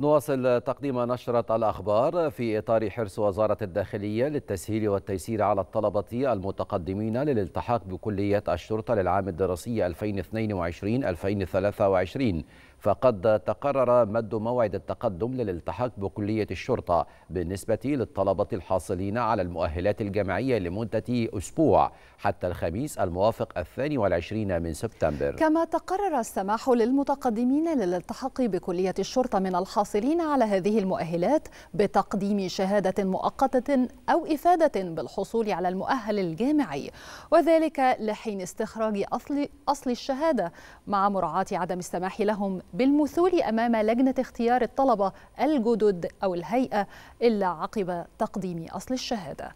نواصل تقديم نشرة الأخبار في إطار حرص وزارة الداخلية للتسهيل والتيسير على الطلبة المتقدمين للالتحاق بكلية الشرطة للعام الدراسي 2022-2023 فقد تقرر مد موعد التقدم للالتحاق بكلية الشرطة بالنسبة للطلبة الحاصلين على المؤهلات الجامعية لمدة أسبوع حتى الخميس الموافق الثاني والعشرين من سبتمبر كما تقرر السماح للمتقدمين للالتحاق بكلية الشرطة من الحاصلين على هذه المؤهلات بتقديم شهادة مؤقتة أو إفادة بالحصول على المؤهل الجامعي وذلك لحين استخراج أصل, أصل الشهادة مع مراعاة عدم السماح لهم بالمثول أمام لجنة اختيار الطلبة الجدد أو الهيئة إلا عقب تقديم أصل الشهادة